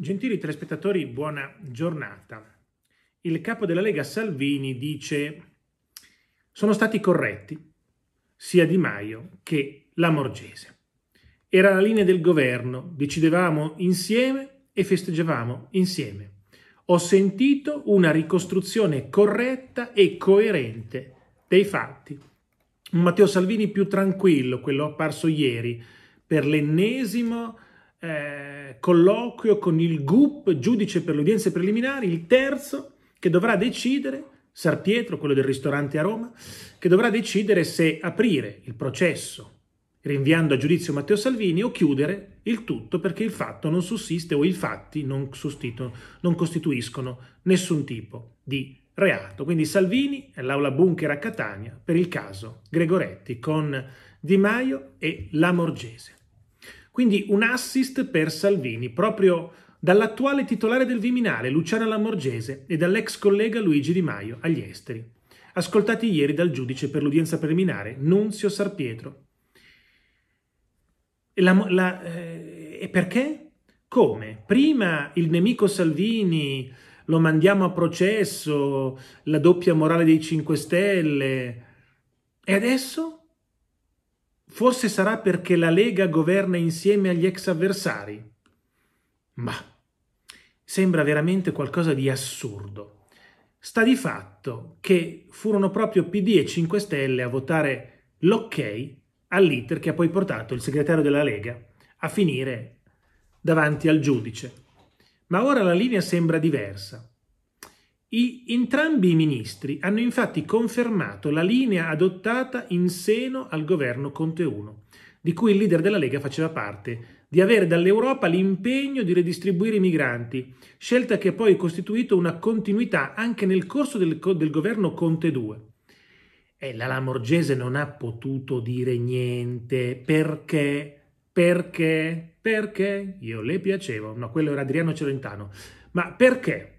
Gentili telespettatori, buona giornata. Il capo della Lega Salvini dice sono stati corretti sia Di Maio che la Morgese. Era la linea del governo, decidevamo insieme e festeggiavamo insieme. Ho sentito una ricostruzione corretta e coerente dei fatti. Un Matteo Salvini più tranquillo, quello apparso ieri, per l'ennesimo eh, colloquio con il GUP, giudice per le udienze preliminari, il terzo che dovrà decidere, Sar Pietro, quello del ristorante a Roma, che dovrà decidere se aprire il processo rinviando a giudizio Matteo Salvini o chiudere il tutto perché il fatto non sussiste o i fatti non, non costituiscono nessun tipo di reato. Quindi Salvini è l'aula bunker a Catania per il caso Gregoretti con Di Maio e Lamorgese. Quindi un assist per Salvini, proprio dall'attuale titolare del Viminale, Luciana Lamorgese, e dall'ex collega Luigi Di Maio agli esteri, ascoltati ieri dal giudice per l'udienza preliminare, Nunzio Sarpietro. E, la, la, eh, e perché? Come? Prima il nemico Salvini lo mandiamo a processo, la doppia morale dei 5 Stelle, e adesso? Forse sarà perché la Lega governa insieme agli ex avversari? Ma sembra veramente qualcosa di assurdo. Sta di fatto che furono proprio PD e 5 Stelle a votare l'ok all'iter che ha poi portato il segretario della Lega a finire davanti al giudice. Ma ora la linea sembra diversa. I, entrambi i ministri hanno infatti confermato la linea adottata in seno al governo Conte 1, di cui il leader della Lega faceva parte, di avere dall'Europa l'impegno di redistribuire i migranti, scelta che ha poi costituito una continuità anche nel corso del, del governo Conte 2. E la Lamorgese non ha potuto dire niente perché, perché, perché io le piacevo, no quello era Adriano Celentano, ma perché?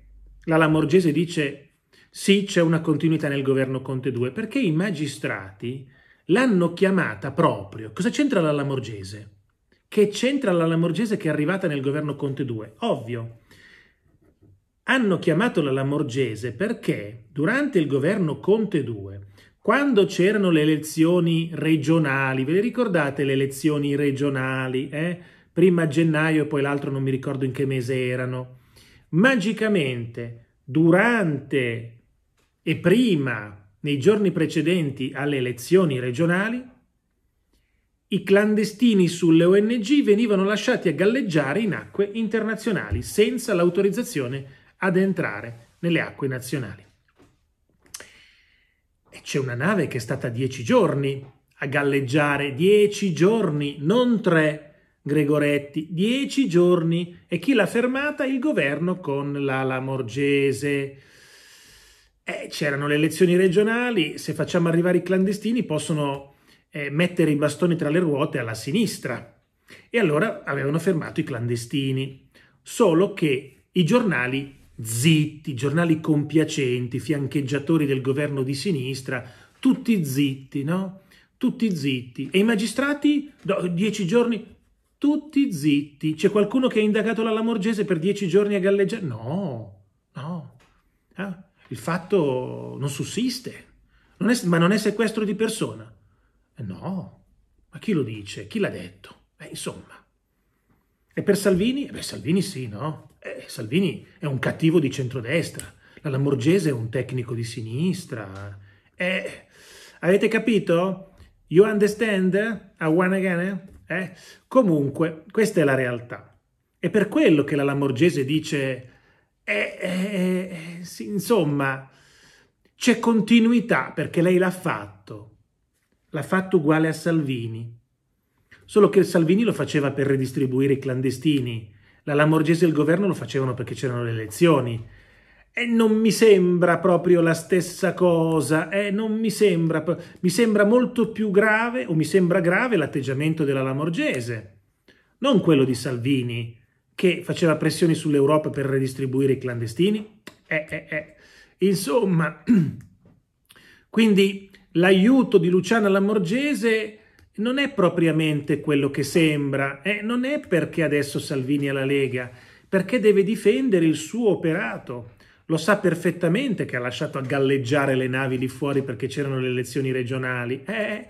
la Lamorgese dice sì, c'è una continuità nel governo Conte 2, perché i magistrati l'hanno chiamata proprio. Cosa c'entra la Lamorgese? Che c'entra la Lamorgese che è arrivata nel governo Conte 2? Ovvio. Hanno chiamato la Lamorgese perché durante il governo Conte 2 quando c'erano le elezioni regionali, ve le ricordate le elezioni regionali? Eh? Prima gennaio e poi l'altro non mi ricordo in che mese erano magicamente durante e prima, nei giorni precedenti alle elezioni regionali, i clandestini sulle ONG venivano lasciati a galleggiare in acque internazionali senza l'autorizzazione ad entrare nelle acque nazionali. E c'è una nave che è stata dieci giorni a galleggiare, dieci giorni, non tre, Gregoretti, dieci giorni e chi l'ha fermata? Il governo con l'ala morgese. Eh, c'erano le elezioni regionali, se facciamo arrivare i clandestini possono eh, mettere i bastoni tra le ruote alla sinistra. E allora avevano fermato i clandestini, solo che i giornali zitti, giornali compiacenti, fiancheggiatori del governo di sinistra, tutti zitti, no? Tutti zitti. E i magistrati? Dieci giorni? Tutti zitti. C'è qualcuno che ha indagato la Lamorgese per dieci giorni a galleggiare? No, no. Eh? Il fatto non sussiste. Non è, ma non è sequestro di persona? Eh, no. Ma chi lo dice? Chi l'ha detto? Eh, insomma. E per Salvini? Eh, beh, Salvini sì, no? Eh, Salvini è un cattivo di centrodestra. La Lamorgese è un tecnico di sinistra. Eh, avete capito? You understand? I wanna again? Eh? Eh? Comunque, questa è la realtà. È per quello che la Lamorgese dice, eh, eh, eh, sì, insomma, c'è continuità perché lei l'ha fatto. L'ha fatto uguale a Salvini. Solo che Salvini lo faceva per redistribuire i clandestini. La Lamorgese e il governo lo facevano perché c'erano le elezioni eh, non mi sembra proprio la stessa cosa, eh, non mi sembra, mi sembra molto più grave o mi sembra grave l'atteggiamento della Lamorgese, non quello di Salvini che faceva pressioni sull'Europa per redistribuire i clandestini. Eh, eh, eh. Insomma, quindi l'aiuto di Luciana Lamorgese non è propriamente quello che sembra, non è perché adesso Salvini è la Lega, perché deve difendere il suo operato, lo sa perfettamente che ha lasciato galleggiare le navi lì fuori perché c'erano le elezioni regionali. Eh,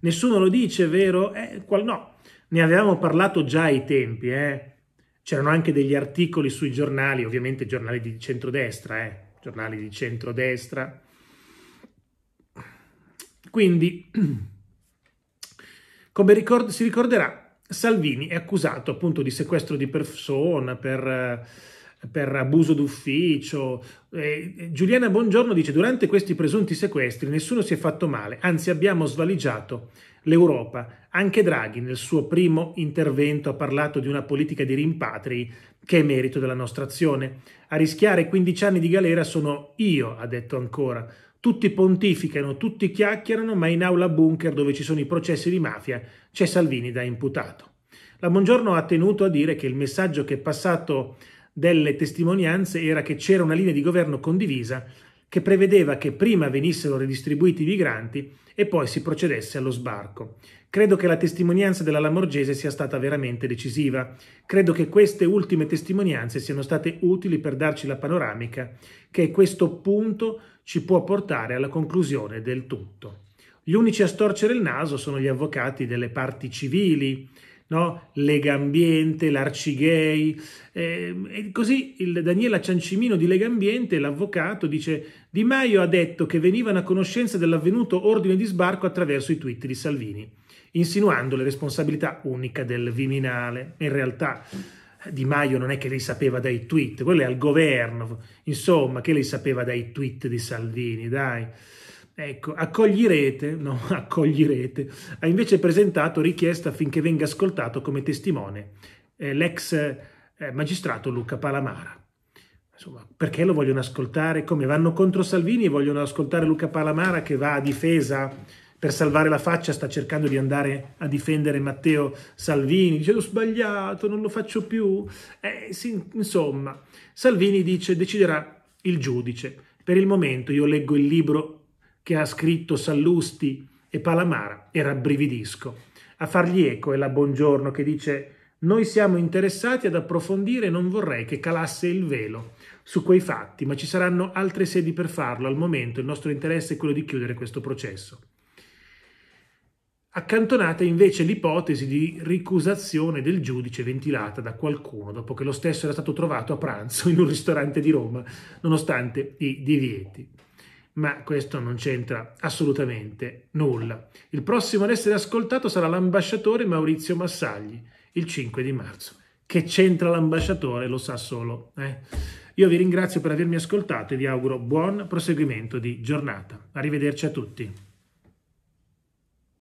nessuno lo dice, vero? Eh, qual- no, ne avevamo parlato già ai tempi, eh. C'erano anche degli articoli sui giornali, ovviamente giornali di centrodestra, eh, giornali di centrodestra. Quindi, come ricord- si ricorderà, Salvini è accusato appunto di sequestro di persona per... Eh, per abuso d'ufficio. Eh, Giuliana Buongiorno dice durante questi presunti sequestri nessuno si è fatto male, anzi abbiamo svaligiato l'Europa. Anche Draghi nel suo primo intervento ha parlato di una politica di rimpatri che è merito della nostra azione. A rischiare 15 anni di galera sono io, ha detto ancora. Tutti pontificano, tutti chiacchierano, ma in aula bunker dove ci sono i processi di mafia c'è Salvini da imputato. La Buongiorno ha tenuto a dire che il messaggio che è passato delle testimonianze era che c'era una linea di governo condivisa che prevedeva che prima venissero redistribuiti i migranti e poi si procedesse allo sbarco. Credo che la testimonianza della Lamorgese sia stata veramente decisiva. Credo che queste ultime testimonianze siano state utili per darci la panoramica che questo punto ci può portare alla conclusione del tutto. Gli unici a storcere il naso sono gli avvocati delle parti civili, no? Legambiente, l'Arcigay. Eh, e così il Daniela Ciancimino di Legambiente, l'avvocato, dice Di Maio ha detto che venivano a conoscenza dell'avvenuto ordine di sbarco attraverso i tweet di Salvini, insinuando le responsabilità unica del Viminale. In realtà... Di Maio non è che lei sapeva dai tweet, quello è al governo, insomma, che lei sapeva dai tweet di Salvini, dai. Ecco, accoglierete, no, accoglierete, ha invece presentato richiesta affinché venga ascoltato come testimone eh, l'ex eh, magistrato Luca Palamara. Insomma, perché lo vogliono ascoltare? Come vanno contro Salvini e vogliono ascoltare Luca Palamara che va a difesa per salvare la faccia, sta cercando di andare a difendere Matteo Salvini, dice ho sbagliato, non lo faccio più. Eh, sì, insomma, Salvini dice deciderà il giudice. Per il momento io leggo il libro che ha scritto Sallusti e Palamara e rabbrividisco. A fargli eco è la Buongiorno che dice «Noi siamo interessati ad approfondire e non vorrei che calasse il velo su quei fatti, ma ci saranno altre sedi per farlo. Al momento il nostro interesse è quello di chiudere questo processo». Accantonata invece l'ipotesi di ricusazione del giudice ventilata da qualcuno dopo che lo stesso era stato trovato a pranzo in un ristorante di Roma, nonostante i divieti ma questo non c'entra assolutamente nulla. Il prossimo ad essere ascoltato sarà l'ambasciatore Maurizio Massagli, il 5 di marzo. Che c'entra l'ambasciatore lo sa solo. Eh? Io vi ringrazio per avermi ascoltato e vi auguro buon proseguimento di giornata. Arrivederci a tutti.